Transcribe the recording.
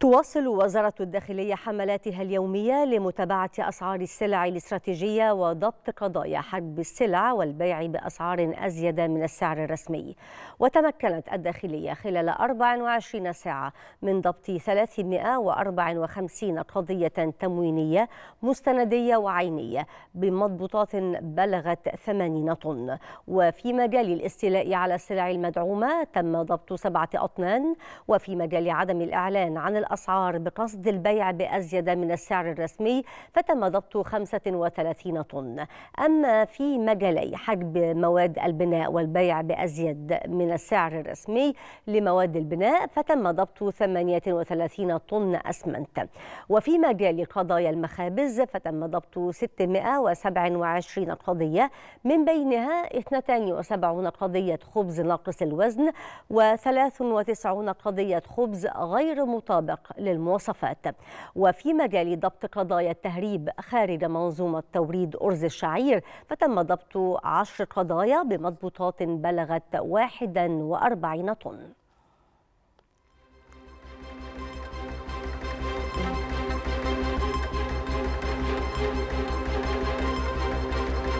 تواصل وزارة الداخلية حملاتها اليومية لمتابعة أسعار السلع الاستراتيجية وضبط قضايا حجب السلع والبيع بأسعار أزيد من السعر الرسمي وتمكنت الداخلية خلال 24 ساعة من ضبط 354 قضية تموينية مستندية وعينية بمضبوطات بلغت 80 طن وفي مجال الاستيلاء على السلع المدعومة تم ضبط سبعة أطنان وفي مجال عدم الإعلان عن الأسعار بقصد البيع بأزيد من السعر الرسمي فتم ضبط 35 طن أما في مجالي حجب مواد البناء والبيع بأزيد من السعر الرسمي لمواد البناء فتم ضبط 38 طن أسمنت وفي مجال قضايا المخابز فتم ضبط 627 قضية من بينها 72 قضية خبز ناقص الوزن و93 قضية خبز غير مطابق مطلق للمواصفات وفي مجال ضبط قضايا التهريب خارج منظومة توريد أرز الشعير فتم ضبط عشر قضايا بمضبوطات بلغت 41 طن